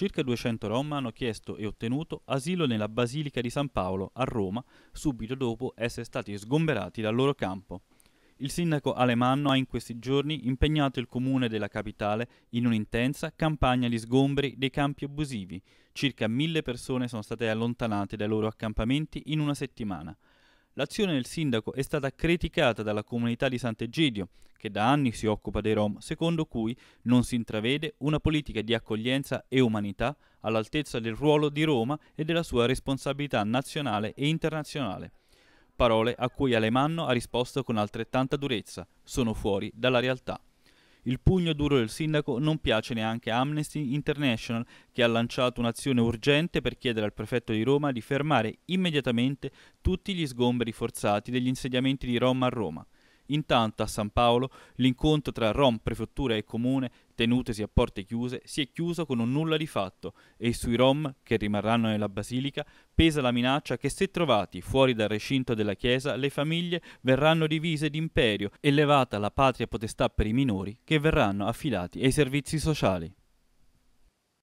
Circa 200 Rom hanno chiesto e ottenuto asilo nella Basilica di San Paolo a Roma subito dopo essere stati sgomberati dal loro campo. Il sindaco Alemanno ha in questi giorni impegnato il comune della capitale in un'intensa campagna di sgomberi dei campi abusivi. Circa mille persone sono state allontanate dai loro accampamenti in una settimana. L'azione del sindaco è stata criticata dalla comunità di Sant'Egidio, che da anni si occupa dei Rom, secondo cui non si intravede una politica di accoglienza e umanità all'altezza del ruolo di Roma e della sua responsabilità nazionale e internazionale. Parole a cui Alemanno ha risposto con altrettanta durezza, sono fuori dalla realtà. Il pugno duro del sindaco non piace neanche a Amnesty International, che ha lanciato un'azione urgente per chiedere al prefetto di Roma di fermare immediatamente tutti gli sgomberi forzati degli insediamenti di Roma a Roma. Intanto a San Paolo l'incontro tra Rom, prefettura e comune, tenutesi a porte chiuse, si è chiuso con un nulla di fatto e sui Rom, che rimarranno nella basilica, pesa la minaccia che se trovati fuori dal recinto della chiesa le famiglie verranno divise d'imperio e levata la patria potestà per i minori che verranno affidati ai servizi sociali.